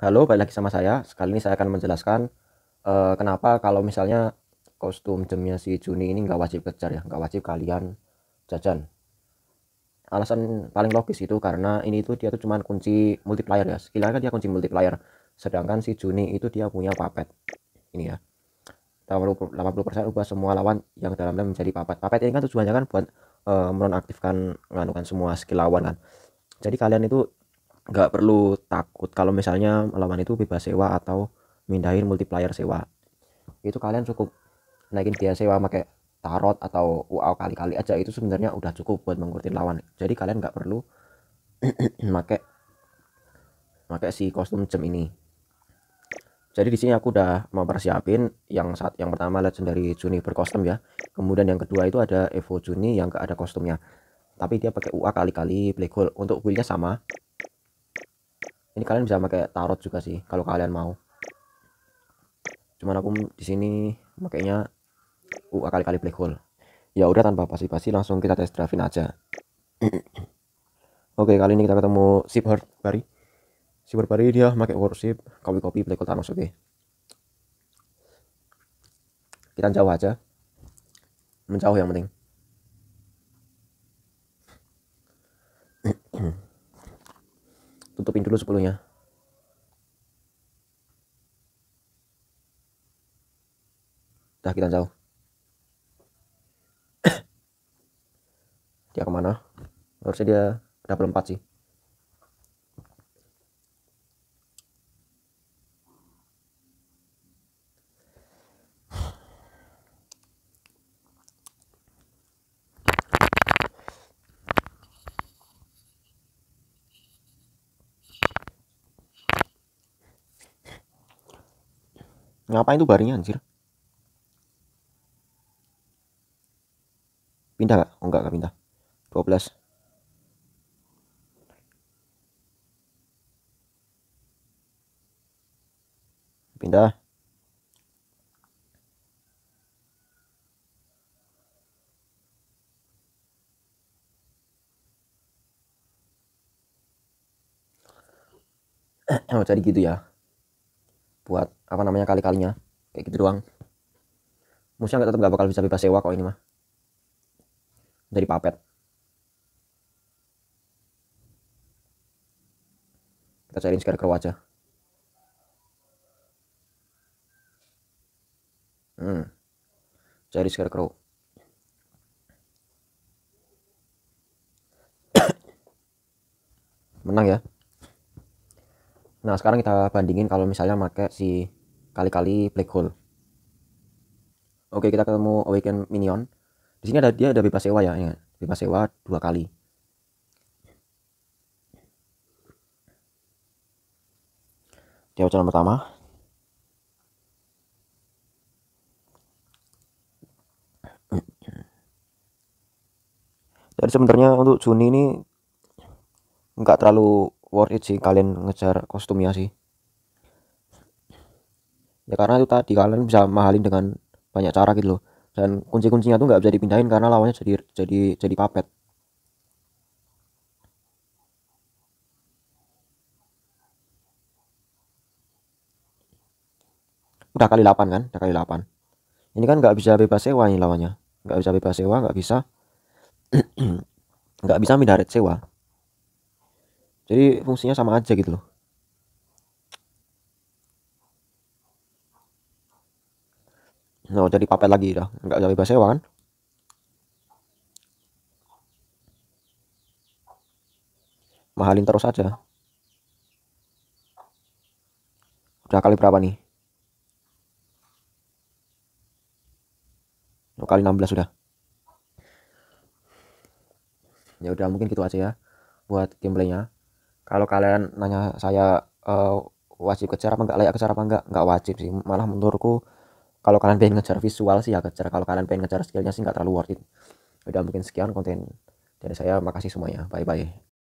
Halo, balik lagi sama saya. Sekali ini saya akan menjelaskan uh, kenapa kalau misalnya kostum jamnya si Juni ini nggak wajib kejar ya, nggak wajib kalian jajan. Alasan paling logis itu karena ini tuh dia tuh cuma kunci multiplier ya. Skillnya kan dia kunci multiplier. Sedangkan si Juni itu dia punya papet. Ini ya. 80% ubah semua lawan yang dalamnya menjadi papet. Papet ini kan tujuannya kan buat uh, menonaktifkan nganukan semua skill lawan kan. Jadi kalian itu nggak perlu takut kalau misalnya lawan itu bebas sewa atau mindahin multiplier sewa itu kalian cukup naikin biaya sewa pakai tarot atau wow kali-kali aja itu sebenarnya udah cukup buat mengurutin lawan jadi kalian nggak perlu pakai pakai si kostum jam ini jadi di sini aku udah mau persiapin yang saat yang pertama legend dari Juni berkostum ya kemudian yang kedua itu ada Evo Juni yang gak ada kostumnya tapi dia pakai UA kali-kali black hole untuk buildnya sama ini kalian bisa pakai tarot juga sih kalau kalian mau cuman aku di sini makainya u uh, kali kali black hole ya udah tanpa basi-basi langsung kita tes driving aja oke kali ini kita ketemu sip heart bari sip bari dia pakai worship kopi kopi black hole tanos oke kita jauh aja menjauh yang penting tutupin dulu sepuluhnya dah kita jauh dia kemana harusnya dia double 4 sih Ngapain tuh barinya anjir? Pindah gak? Oh, enggak, gak pindah. 12. Pindah. Oh, jadi gitu ya. Buat apa namanya kali-kalinya kayak gitu doang musuhnya nggak tetap nggak bakal bisa bebas sewa kok ini mah dari papet kita cari sekarang ke aja hmm. cari scarecrow menang ya nah sekarang kita bandingin kalau misalnya pakai si kali-kali black hole. Oke, kita ketemu Awaken Minion. Di sini ada dia ada bebas sewa ya, ya. bebas sewa dua kali. Dia ucapan pertama, jadi sebenarnya untuk Juni ini nggak terlalu worth it sih kalian ngejar kostumnya sih ya karena itu tadi kalian bisa mahalin dengan banyak cara gitu loh dan kunci-kuncinya tuh nggak bisa dipindahin karena lawannya jadi jadi jadi papet udah kali 8 kan udah kali 8 ini kan nggak bisa bebas sewa ini lawannya nggak bisa bebas sewa nggak bisa nggak bisa mindah sewa jadi fungsinya sama aja gitu loh no nah, jadi papet lagi dah nggak jadi bebas sewa kan mahalin terus aja udah kali berapa nih udah oh, kali 16 sudah ya udah mungkin gitu aja ya buat gameplaynya kalau kalian nanya saya uh, wajib kejar apa enggak layak kejar apa enggak enggak wajib sih malah menurutku kalau kalian pengen ngejar visual sih ya kejar kalau kalian pengen ngejar skillnya sih nggak terlalu worth it udah mungkin sekian konten dari saya makasih semuanya bye bye